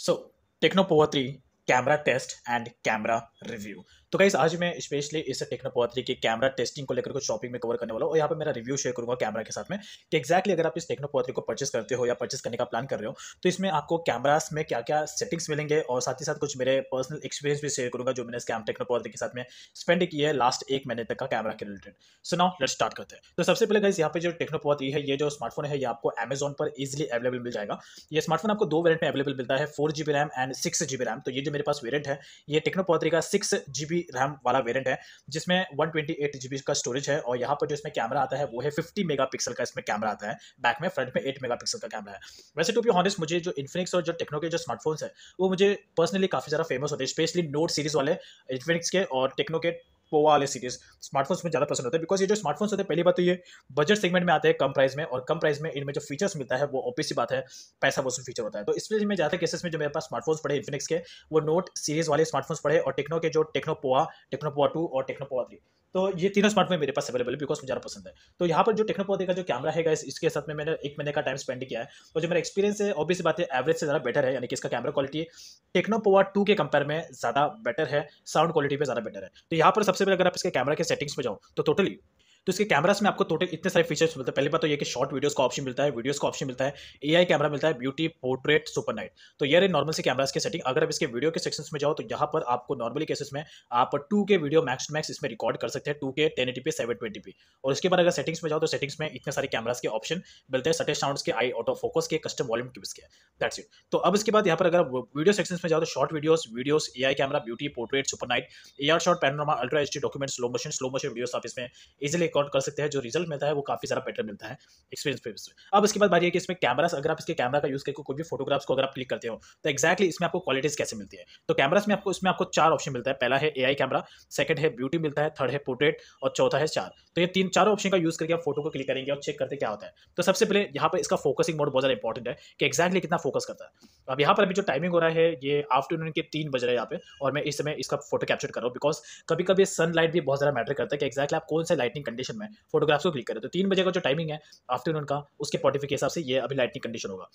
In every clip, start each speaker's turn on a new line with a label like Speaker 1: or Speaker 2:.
Speaker 1: So, Techno Power 3 camera test and camera review तो कहीं आज मैं स्पेशली इस टेक्नोपोथ्री के कैमरा टेस्टिंग को लेकर कुछ शॉपिंग में कवर करने वाला हूँ यहाँ पे मेरा रिव्यू शेयर करूंगा कैमरा के साथ में कि एक्जैक्टली अगर आप इस टेक्नोपोथ्री को परचेस करते हो या परचेस करने का प्लान कर रहे हो तो इसमें आपको कैमरास में क्या क्या सेटिंग्स मिलेंगे और साथ ही साथ कुछ मेरे पर्सनल एक्सपीरियंस भी शेयर करूंगा जो मैंने इस कैम टेक्नोपोथ्री के साथ में स्पेंड किया है लास्ट एक महीने तक का कैमरा के related so now let start करते हैं तो सबसे पहले गाइस यहाँ पे जो टेक्नोपोथ्री है ये जो स्मार्टफोन है ये आपको अमेजोन पर इजिली अवेलेबल मिल जाएगा ये स्मार्टफोन आपको दो वेरियंट में अवेलेबल मिलता है four G RAM and six G RAM तो ये जो मेरे पास वेरियंट है ये टेक्नोपोत्री का सिक्स जीबी रैम वाला वेरियंट है जिसमें वन ट्वेंटी का स्टोरेज है और यहाँ पर जो इसमें कैमरा आता है वो है फिफ्टी मेगा का इसमें कैमरा आता है बैक में फ्रंट में एट मेगा का कैमरा है वैसे टू बी हॉनेस मुझे जो इन्फिनिक्स और जो टेक्नो के जो स्मार्टफोन्स है वो मुझे पर्सनली काफ़ी ज़्यादा फेमस होते हैं स्पेशली नोट सीरीज़ वाले इन्फिनिक्स के और टेक्नो के वो वाले सीरीज स्मार्टफोन्स में ज़्यादा पसंद होता है बिकॉज ये जो स्मार्टफोन्स होते हैं पहली बात तो ये बजट सेगमेंट में आते हैं कम प्राइस में और कम प्राइस में इनमें जो फीचर्स मिलता है वो ऑब्वियस बात है पैसा वो फीचर होता है तो इसलिए मैं ज़्यादा केसेस में जो मेरे पास स्मार्टफोन्स पड़े इन्फिनिक्स के वो नोट सीरीज वाले स्मार्टफोन्स पड़े और टेक्नो के जो टेक्नो पोआ टेक्नो पोआ टू और टेक्नो पोआ थ्री तो ये तीनों स्मार्टफोन मेरे पास अवेलेबल है बिकॉज मुझे ज़्यादा पसंद है तो यहाँ पर जो टेक्नो का जो कैमरा है इस, इसके साथ में मैंने एक महीने का टाइम स्पेंड किया है और जो मेरा एक्सपीरियंस है ऑब्वियस बात है एवरेज से ज़्यादा बेटर है यानी कि इसका camera quality Tecno Pova two के कंपेयर में ज़्यादा बेटर है साउंड क्वालिटी पर ज़्यादा बेटर है तो यहाँ पर सबसे पहले अगर आप इसके कैमरा के सेटिंग्स में जाओ तो टोटली तो इसके कैमरास में आपको टोटल इतने सारे फीचर्स मिलते हैं पहली बात तो ये कि शॉर्ट वीडियोस का ऑप्शन मिलता है वीडियोस का ऑप्शन मिलता है एआई कैमरा मिलता है ब्यूटी पोर्ट्रेट सुपर नाइट तो ये नॉर्मल से कैमरास की सेटिंग अगर आप इसके वीडियो के सेक्शन में जाओ तो यहाँ पर आपको नॉर्मली केसेस में आप two K video max max इसमें रिकॉर्ड कर सकते हैं two K ten eighty P seven twenty P और इसके बाद अगर सेटिंग्स में जाओ तो सेटिंग्स में इतने सारे कैमराज के ऑप्शन मिलते हैं सटे साउंड के आई ऑटो फोकस के कस्टम वॉल्यूम क्यूब्स के दैट्स इट तो अब इसके बाद यहाँ पर अगर वीडियो सेक्शन में जाओ तो short videos videos AI camera beauty portrait super night AR short panorama ultra H document slow motion slow motion videos आप इसमें इजिली रिकॉर्ड कर सकते हैं जो रिजल्ट मिलता है वो काफ़ी सारा बेटर मिलता है एक्सपीरियंस पे अब इसके बाद बात यह कि इसमें कैमरास अगर आप इसके कैमरा का यूज़ करके कोई भी फोटोग्राफ्स को अगर आप क्लिक करते हो तो एक्जैक्टली इसमें आपको क्वालिटीज़ कैसे मिलती है तो कैमरास में आपको इसमें आपको चार ऑप्शन मिलता है पहला है ए कैमरा सेकंड है ब्यूटी मिलता है थर्ड है पोर्ट्रेट और चौथा है चार तो ये तीन चार ऑप्शन का यूज़ करके आप फोटो को क्लिक करेंगे और चेक करते क्या होता है तो सबसे पहले यहाँ पर इसका फोकसिंग मोड बहुत ज़्यादा इंपॉर्टेंट है कि एक्जैक्टली कितना फोकस करता है अब यहाँ पर अभी जो टाइमिंग हो रहा है ये आफ्टरनून के तीन बज रहे हैं यहाँ पे और मैं इस समय इसका फोटो कैप्चर कर रहा हूँ बिकॉज कभी कभी सनलाइट भी बहुत ज़्यादा मैटर करता है कि एक्जैक्टली आप कौन सा लाइटिंग कंडीशन में फोटोग्राफ्स को क्लिक करें तो तीन बजे का जो टाइमिंग है आफ्टरनून का उसके पॉटिफिक के हिसाब से ये अभी लाइटिंग कंडीशन होगा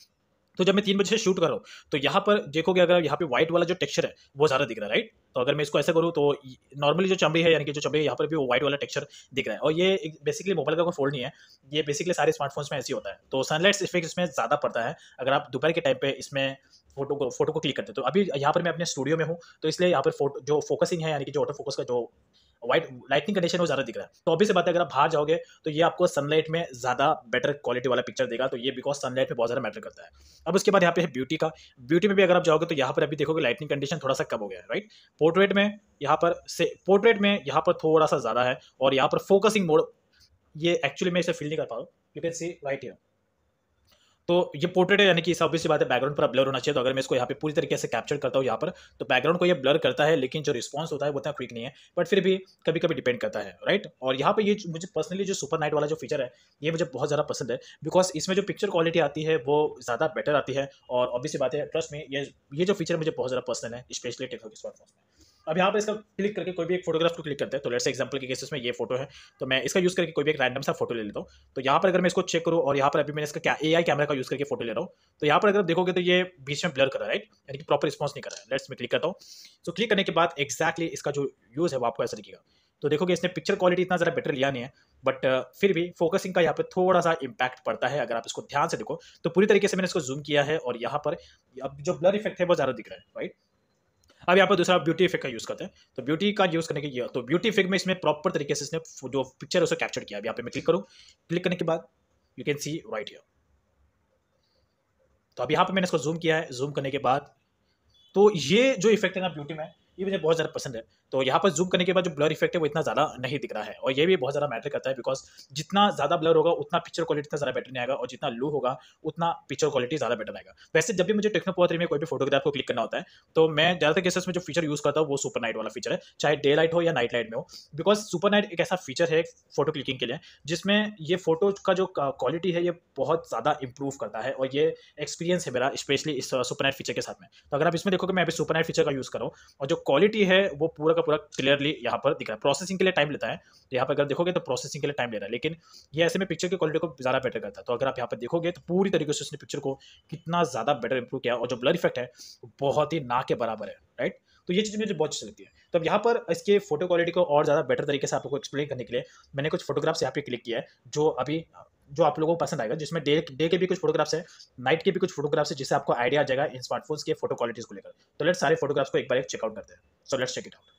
Speaker 1: तो जब मैं तीन बजे से शूट कर रहा हूँ तो यहाँ पर देखोगे अगर यहाँ पे व्हाइट वाला जो टेक्सचर है वो ज़्यादा दिख रहा है राइट तो अगर मैं इसको ऐसा करूँ तो नॉर्मली जो चमड़ी है यानी कि जो चमड़ी है यहाँ पर भी वो व्हाइट वाला टेक्सचर दिख रहा है और ये एक बेसिकली मोबाइल का कोई फोल्ड नहीं है ये बेसिकली सारे स्मार्टफोन्स में ऐसी होता है तो सनलाइट इफेक्ट इसमें ज़्यादा पड़ता है अगर आप दोपहर के टाइम पर इसमें फोटो को फोटो को क्लिक करते हैं तो अभी यहाँ पर मैं अपने स्टूडियो में हूँ तो इसलिए यहाँ पर फोटो जो फोकसिंग है यानी कि जो ऑटो फोकस का जो व्हाइट लाइटनिंग कंडीशन वो ज़्यादा दिख रहा है तो अभी से बात है अगर आप बाहर जाओगे तो ये आपको सनलाइट में ज़्यादा बेटर क्वालिटी वाला पिक्चर देगा तो ये बिकॉज सनलाइट में बहुत ज़्यादा मैटर करता है अब उसके बाद यहाँ पे है ब्यूटी का ब्यूटी में भी अगर आप जाओगे तो यहाँ पर अभी देखोगे लाइटनिंग कंडीशन थोड़ा सा कम हो गया है राइट पोर्ट्रेट में यहाँ पर से पोर्ट्रेट में यहाँ पर थोड़ा सा ज़्यादा है और यहाँ पर फोकसिंग मोड ये एक्चुअली मैं इसे फील नहीं कर पा रहा हूँ you can see right you तो ये पोर्ट्रेट है यानी कि सब सी बात है बैकग्राउंड पर अब ब्लर होना चाहिए तो अगर मैं इसको यहाँ पे पूरी तरीके से कैप्चर करता हूँ यहाँ पर तो बैकग्राउंड को ये ब्लर करता है लेकिन जो रिस्पॉन्स होता है वो उतना क्विक नहीं है बट फिर भी कभी कभी डिपेंड करता है राइट और यहाँ पर ये मुझे पर्सनली जो सुपर नाइट वाला जो फीचर है ये मुझे बहुत ज़्यादा पसंद है बिकॉज इसमें जो पिक्चर क्वालिटी आती है वो ज़्यादा बेटर आती है और ऑब्वियसली बात है ट्रस्ट में ये ये जो फीचर मुझे बहुत ज़्यादा पसंद है स्पेशली टेक्नोलॉजी स्मार्टफोन में अब यहाँ पर इसका क्लिक करके कोई भी एक फोटोग्राफ को क्लिक करते हैं तो लेट्स एग्जाम्पल के केसेस में ये फोटो है तो मैं इसका यूज़ करके कोई भी एक रैंडम सा फोटो ले लेता हूँ तो यहाँ पर अगर मैं इसको चेक करूँ और यहाँ पर अभी मैंने इसका क्या ए कैमरा का यूज़ करके फोटो ले रहा हूँ तो यहाँ पर अगर देखोगे तो ये बीच में ब्लर कर रहा है राइट यानी कि प्रॉपर रिस्पॉस नहीं कर रहा है लेट्स मैं क्लिक करता हूँ सो क्लिक करने के बाद एक्जैक्टली इसका जो यूज़ है वो आपको ऐसा दिखेगा तो देखोगे इसने पिक्चर क्वालिटी इतना ज्यादा बेटर लिया नहीं है बट uh, फिर भी फोकसिंग का यहाँ पे थोड़ा सा इम्पैक्ट पड़ता है अगर आप इसको ध्यान से देखो तो पूरी तरीके से मैंने इसको जूम किया है और यहाँ पर अब जो ब्लर इफेक्ट है वो ज़्यादा दिख रहा है राइट अब यहाँ पर दूसरा ब्यूटी इफेक्ट का यूज़ करते हैं तो ब्यूटी का यूज़ करने के लिए तो ब्यूटी इफेक्ट में इसमें प्रॉपर तरीके से इसने जो पिक्चर है उसे कैप्चर किया अब यहाँ पे मैं क्लिक करूँ क्लिक करने के बाद you can see right here तो अब यहाँ पर मैंने इसको जूम किया है जूम करने के बाद तो ये जो इफेक्ट है ना ब्यूटी में ये मुझे बहुत ज़्यादा पसंद है तो यहाँ पर जूम करने के बाद जो ब्लर इफेक्ट है वो इतना ज़्यादा नहीं दिख रहा है और ये भी बहुत ज़्यादा मैटर करता है बिकॉज जितना ज़्यादा ब्लर होगा उतना पिक्चर क्वालिटी इतना ज़्यादा बेटर नहीं आएगा और जितना लू होगा उतना पिक्चर क्वालिटी ज़्यादा बेटर आएगा वैसे जब भी मुझे टेक्नो थ्री में कोई भी फोटोग्राफ को क्लिक करना होता है तो मैं ज़्यादातर केसेस में जो फीचर यूज़ करता हूँ वो सुपर नाइट वाला फीचर है चाहे डे लाइट हो या नाइट लाइट में हो बिकॉज सुपर नाइट एक ऐसा फीचर है फोटो क्लिकिंग के लिए जिसमें ये फोटो का जो क्वालिटी है ये बहुत ज़्यादा इंप्रूव करता है और ये एक्सपीरियंस है मेरा स्पेशली इस सुपर नाइट फीचर के साथ में तो अगर आप इसमें देखो कि मैं अभी सुपर नाइट फीचर का यूज़ करूँ और जो क्वालिटी है वो पूरा का पूरा क्लियरली यहाँ पर दिख रहा है प्रोसेसिंग के लिए टाइम लेता है तो यहाँ पर अगर देखोगे तो प्रोसेसिंग के लिए टाइम ले रहा है लेकिन ये ऐसे में पिक्चर की क्वालिटी को ज़्यादा बेटर करता है तो अगर आप यहाँ पर देखोगे तो पूरी तरीके से उसने पिक्चर को कितना ज़्यादा बेटर इंप्रूव किया और जो ब्लर इफेक्ट है बहुत ही ना के बराबर है राइट तो ये चीज़ मुझे बहुत अच्छी लगती है तो अब यहाँ पर इसके फोटो क्वालिटी को और ज़्यादा बेटर तरीके से आपको एक्सप्लेन करने के लिए मैंने कुछ फोटोग्राफ्स यहाँ पे क्लिक किया है जो अभी जो आप लोगों को पसंद आएगा जिसमें डे डे के भी कुछ फोटोग्राफ्स है नाइट के भी कुछ फोटोग्राफ्स है जिससे आपको आइडिया आ जाएगा इन स्मार्टफोन्स के फोटो क्वालिटीज को लेकर तो लेट सारे फोटोग्राफ्स को एक बार एक चेकआउट करते हैं so let's check it out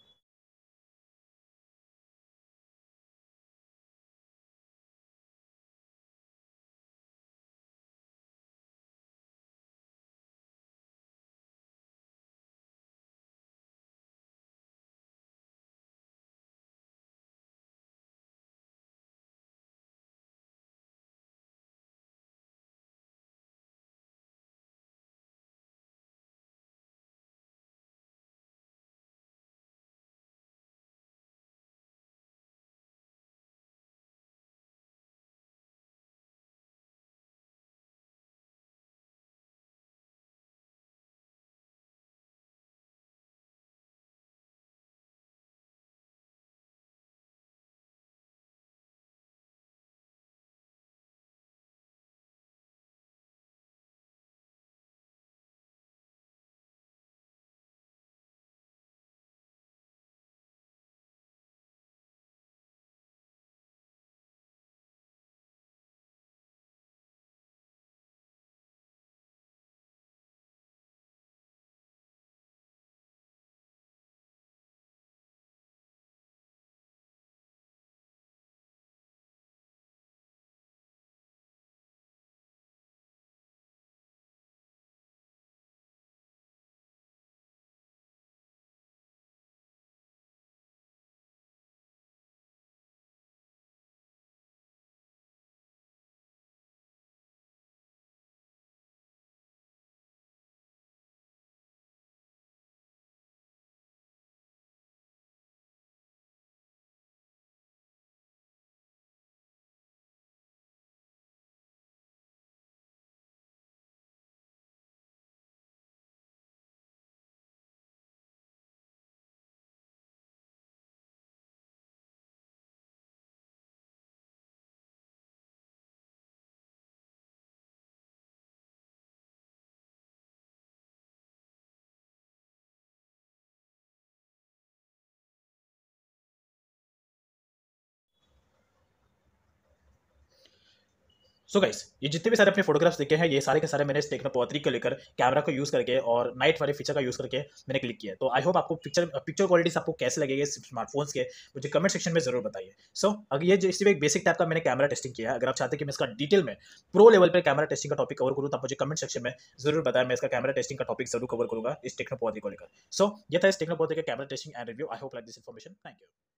Speaker 1: so guys ये जितने भी सारे अपने फोटोग्राफ्स देखे हैं ये सारे के सारे मैंने पोत्री को लेकर कैमरा को यूज़ करके और नाइट वाले फीचर का यूज़ करके मैंने क्लिक किया है तो आई होप आपको पिक्चर पिक्चर क्वालिटीज आपको कैसे लगेगी स्मार्टफोन्स के मुझे कमेंट सेक्शन में जरूर बताइए सो so, अगर ये जैसे एक बेसिक टाइप का मैंने कैमरा टेस्टिंग किया है अगर आप चाहते हैं कि मैं इसका डिटेल में प्रो लेवल पर कैमरा टेस्टिंग का टॉपिक कवर करूँ तो आप मुझे कमेंट सेक्शन में जरूर बताया मैं इसका कैमरा टेस्टिंग का टॉपिक जरूर कवर करूँगा इस पोत्री को लेकर सो so, ये था इस पोत्री का camera testing and review I hope like this information thank you